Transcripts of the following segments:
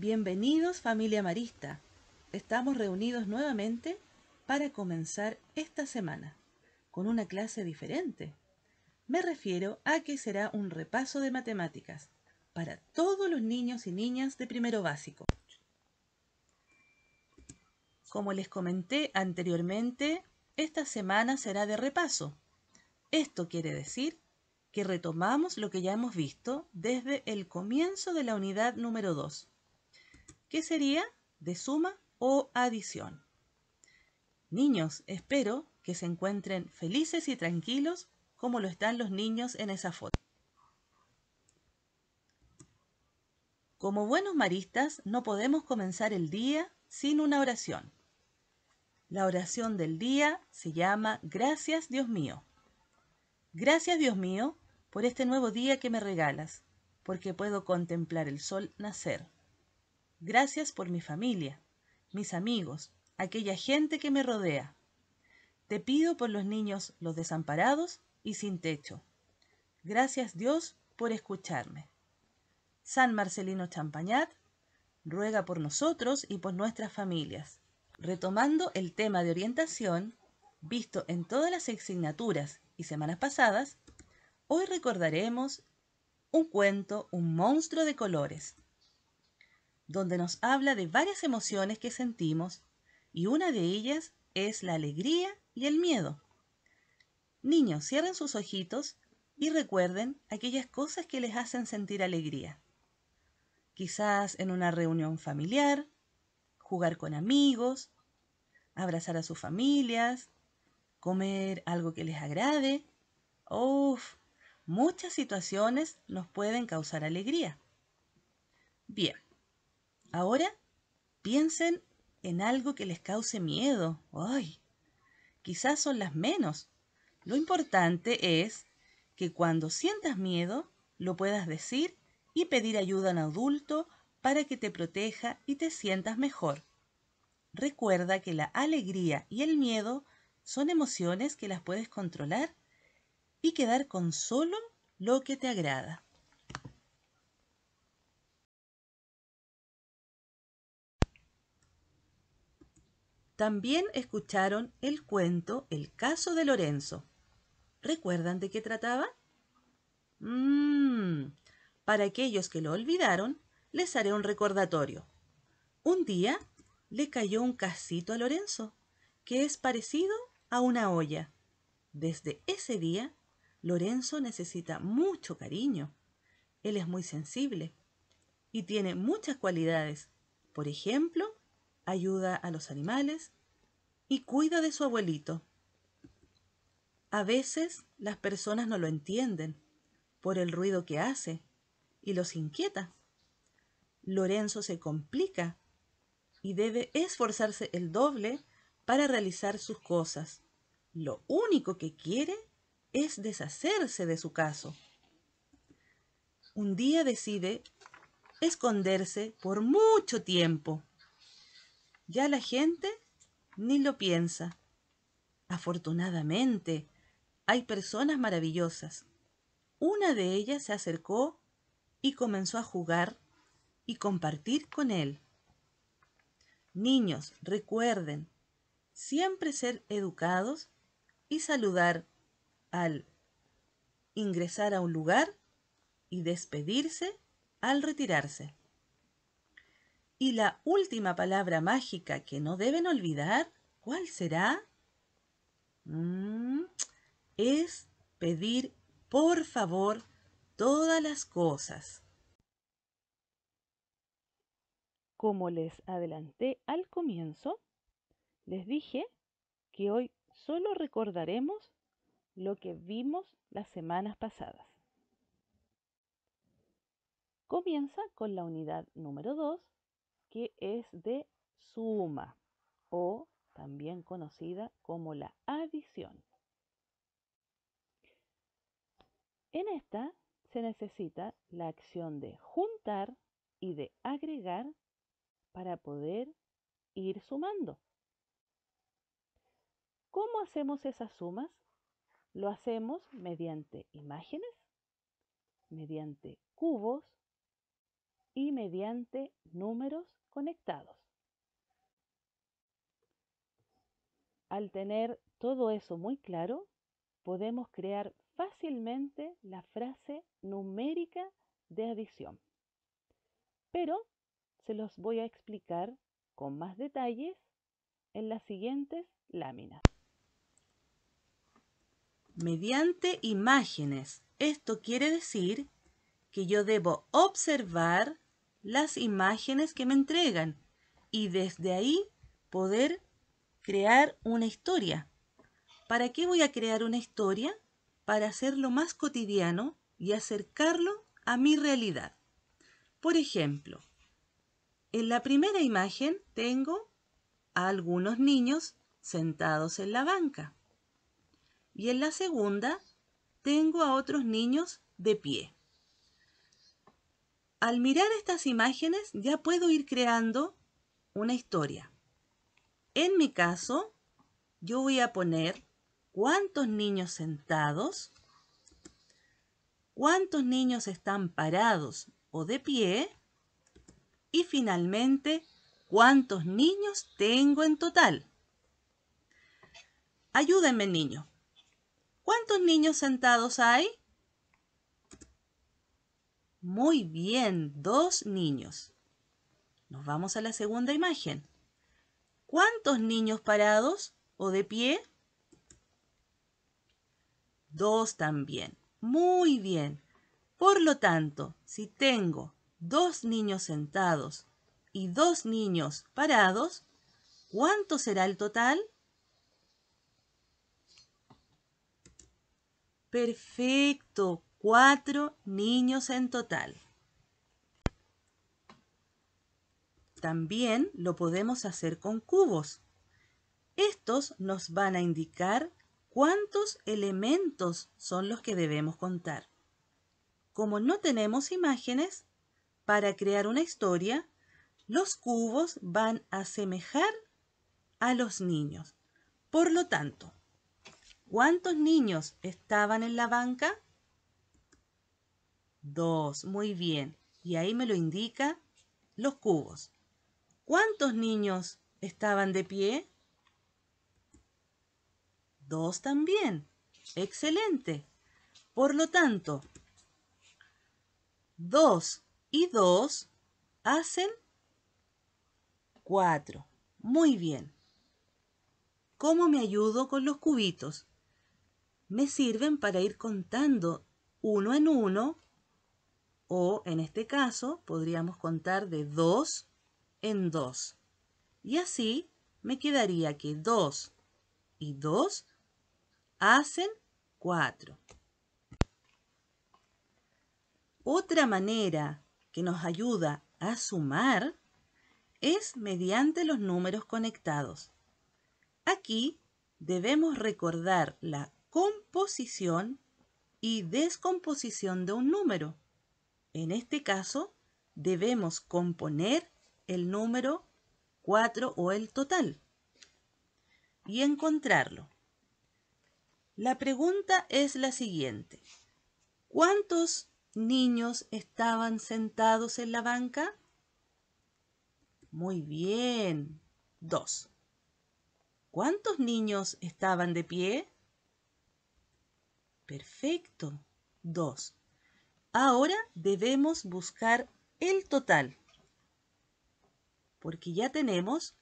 Bienvenidos familia Marista. Estamos reunidos nuevamente para comenzar esta semana con una clase diferente. Me refiero a que será un repaso de matemáticas para todos los niños y niñas de primero básico. Como les comenté anteriormente, esta semana será de repaso. Esto quiere decir que retomamos lo que ya hemos visto desde el comienzo de la unidad número 2. ¿Qué sería de suma o adición. Niños, espero que se encuentren felices y tranquilos como lo están los niños en esa foto. Como buenos maristas, no podemos comenzar el día sin una oración. La oración del día se llama Gracias Dios mío. Gracias Dios mío por este nuevo día que me regalas, porque puedo contemplar el sol nacer Gracias por mi familia, mis amigos, aquella gente que me rodea. Te pido por los niños, los desamparados y sin techo. Gracias Dios por escucharme. San Marcelino Champañat ruega por nosotros y por nuestras familias. Retomando el tema de orientación, visto en todas las asignaturas y semanas pasadas, hoy recordaremos un cuento, un monstruo de colores, donde nos habla de varias emociones que sentimos y una de ellas es la alegría y el miedo. Niños, cierren sus ojitos y recuerden aquellas cosas que les hacen sentir alegría. Quizás en una reunión familiar, jugar con amigos, abrazar a sus familias, comer algo que les agrade. Uf, muchas situaciones nos pueden causar alegría. Bien, Ahora piensen en algo que les cause miedo. ¡Ay! Quizás son las menos. Lo importante es que cuando sientas miedo lo puedas decir y pedir ayuda a un adulto para que te proteja y te sientas mejor. Recuerda que la alegría y el miedo son emociones que las puedes controlar y quedar con solo lo que te agrada. También escucharon el cuento El caso de Lorenzo. ¿Recuerdan de qué trataba? Mmm. Para aquellos que lo olvidaron, les haré un recordatorio. Un día le cayó un casito a Lorenzo, que es parecido a una olla. Desde ese día, Lorenzo necesita mucho cariño. Él es muy sensible y tiene muchas cualidades. Por ejemplo, ayuda a los animales y cuida de su abuelito. A veces las personas no lo entienden por el ruido que hace y los inquieta. Lorenzo se complica y debe esforzarse el doble para realizar sus cosas. Lo único que quiere es deshacerse de su caso. Un día decide esconderse por mucho tiempo. Ya la gente ni lo piensa. Afortunadamente, hay personas maravillosas. Una de ellas se acercó y comenzó a jugar y compartir con él. Niños, recuerden siempre ser educados y saludar al ingresar a un lugar y despedirse al retirarse. Y la última palabra mágica que no deben olvidar, ¿cuál será? Mm, es pedir por favor todas las cosas. Como les adelanté al comienzo, les dije que hoy solo recordaremos lo que vimos las semanas pasadas. Comienza con la unidad número 2 que es de suma o también conocida como la adición. En esta se necesita la acción de juntar y de agregar para poder ir sumando. ¿Cómo hacemos esas sumas? Lo hacemos mediante imágenes, mediante cubos y mediante números conectados. Al tener todo eso muy claro, podemos crear fácilmente la frase numérica de adición. Pero se los voy a explicar con más detalles en las siguientes láminas. Mediante imágenes. Esto quiere decir que yo debo observar las imágenes que me entregan y desde ahí poder crear una historia. ¿Para qué voy a crear una historia? Para hacerlo más cotidiano y acercarlo a mi realidad. Por ejemplo, en la primera imagen tengo a algunos niños sentados en la banca y en la segunda tengo a otros niños de pie al mirar estas imágenes ya puedo ir creando una historia. En mi caso, yo voy a poner cuántos niños sentados, cuántos niños están parados o de pie y finalmente cuántos niños tengo en total. Ayúdenme niño. ¿Cuántos niños sentados hay? Muy bien, dos niños. Nos vamos a la segunda imagen. ¿Cuántos niños parados o de pie? Dos también. Muy bien. Por lo tanto, si tengo dos niños sentados y dos niños parados, ¿cuánto será el total? Perfecto cuatro niños en total. También lo podemos hacer con cubos. Estos nos van a indicar cuántos elementos son los que debemos contar. Como no tenemos imágenes, para crear una historia, los cubos van a asemejar a los niños. Por lo tanto, ¿cuántos niños estaban en la banca? Dos, muy bien. Y ahí me lo indica los cubos. ¿Cuántos niños estaban de pie? Dos también. Excelente. Por lo tanto, dos y dos hacen cuatro. Muy bien. ¿Cómo me ayudo con los cubitos? Me sirven para ir contando uno en uno o en este caso podríamos contar de 2 en 2. Y así me quedaría que 2 y 2 hacen 4. Otra manera que nos ayuda a sumar es mediante los números conectados. Aquí debemos recordar la composición y descomposición de un número. En este caso, debemos componer el número 4 o el total y encontrarlo. La pregunta es la siguiente. ¿Cuántos niños estaban sentados en la banca? Muy bien, dos. ¿Cuántos niños estaban de pie? Perfecto, dos. Ahora debemos buscar el total, porque ya tenemos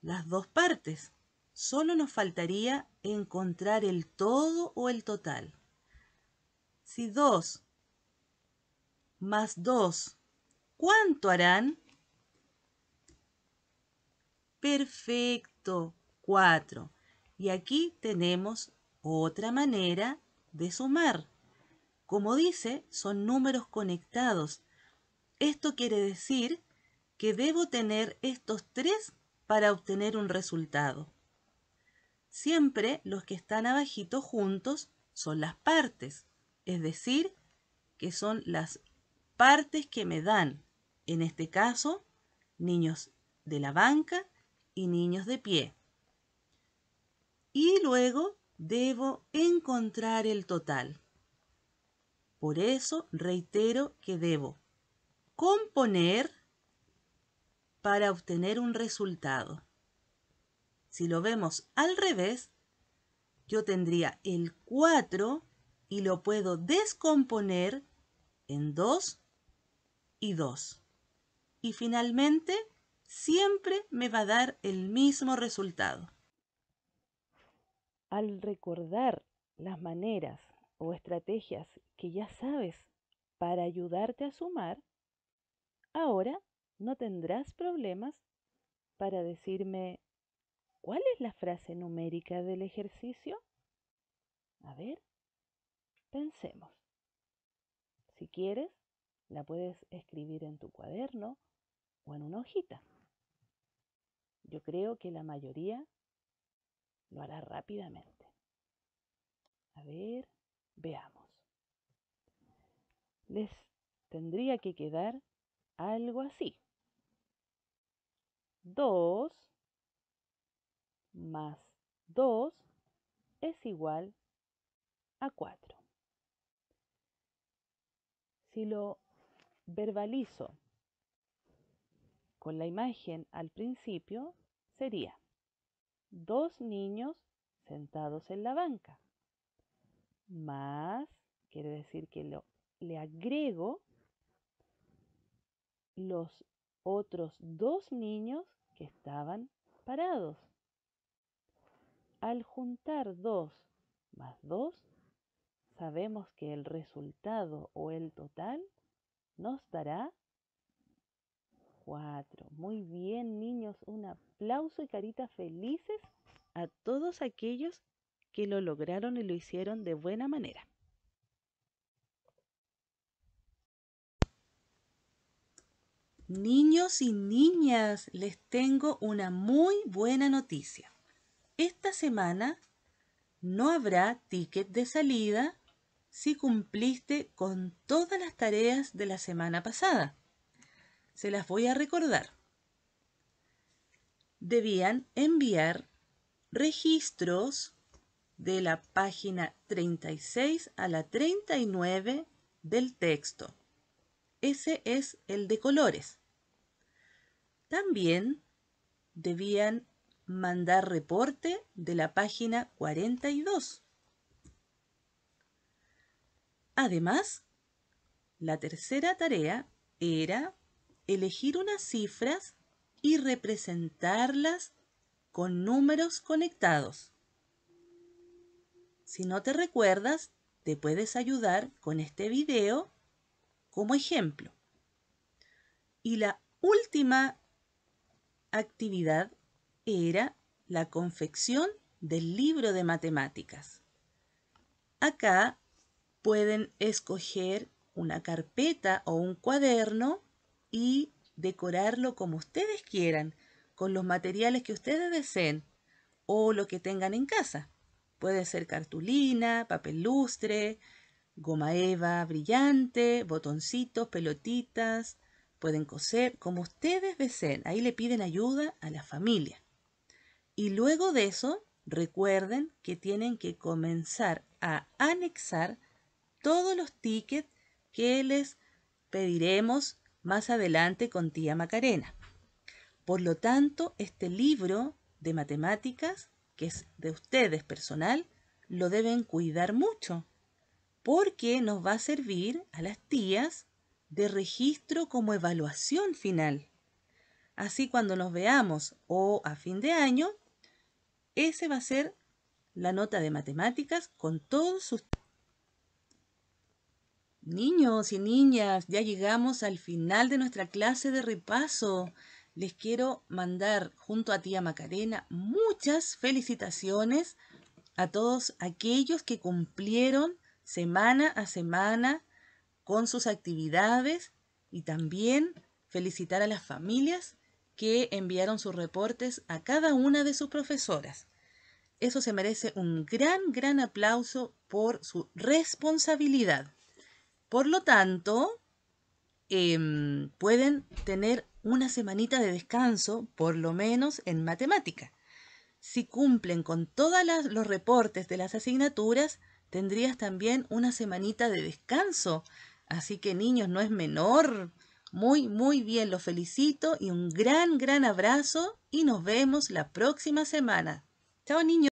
las dos partes. Solo nos faltaría encontrar el todo o el total. Si 2 más 2, ¿cuánto harán? Perfecto, 4. Y aquí tenemos otra manera de sumar. Como dice, son números conectados. Esto quiere decir que debo tener estos tres para obtener un resultado. Siempre los que están abajito juntos son las partes, es decir, que son las partes que me dan, en este caso, niños de la banca y niños de pie. Y luego debo encontrar el total. Por eso reitero que debo componer para obtener un resultado. Si lo vemos al revés, yo tendría el 4 y lo puedo descomponer en 2 y 2. Y finalmente, siempre me va a dar el mismo resultado. Al recordar las maneras o estrategias que ya sabes para ayudarte a sumar, ahora no tendrás problemas para decirme cuál es la frase numérica del ejercicio. A ver, pensemos. Si quieres, la puedes escribir en tu cuaderno o en una hojita. Yo creo que la mayoría lo hará rápidamente. A ver. Veamos. Les tendría que quedar algo así. 2 más 2 es igual a 4. Si lo verbalizo con la imagen al principio, sería dos niños sentados en la banca más, quiere decir que le agrego los otros dos niños que estaban parados. Al juntar dos más dos, sabemos que el resultado o el total nos dará cuatro. Muy bien, niños, un aplauso y caritas felices a todos aquellos que lo lograron y lo hicieron de buena manera. Niños y niñas, les tengo una muy buena noticia. Esta semana no habrá ticket de salida si cumpliste con todas las tareas de la semana pasada. Se las voy a recordar. Debían enviar registros de la página 36 a la 39 del texto. Ese es el de colores. También debían mandar reporte de la página 42. Además, la tercera tarea era elegir unas cifras y representarlas con números conectados. Si no te recuerdas, te puedes ayudar con este video como ejemplo. Y la última actividad era la confección del libro de matemáticas. Acá pueden escoger una carpeta o un cuaderno y decorarlo como ustedes quieran, con los materiales que ustedes deseen o lo que tengan en casa. Puede ser cartulina, papel lustre, goma eva brillante, botoncitos, pelotitas. Pueden coser como ustedes deseen. Ahí le piden ayuda a la familia. Y luego de eso, recuerden que tienen que comenzar a anexar todos los tickets que les pediremos más adelante con tía Macarena. Por lo tanto, este libro de matemáticas que es de ustedes personal, lo deben cuidar mucho, porque nos va a servir a las tías de registro como evaluación final. Así cuando nos veamos o a fin de año, ese va a ser la nota de matemáticas con todos sus... Niños y niñas, ya llegamos al final de nuestra clase de repaso les quiero mandar junto a tía Macarena muchas felicitaciones a todos aquellos que cumplieron semana a semana con sus actividades y también felicitar a las familias que enviaron sus reportes a cada una de sus profesoras. Eso se merece un gran, gran aplauso por su responsabilidad. Por lo tanto, Em, pueden tener una semanita de descanso, por lo menos en matemática. Si cumplen con todos los reportes de las asignaturas, tendrías también una semanita de descanso. Así que niños, no es menor. Muy, muy bien, los felicito y un gran, gran abrazo y nos vemos la próxima semana. Chao niños.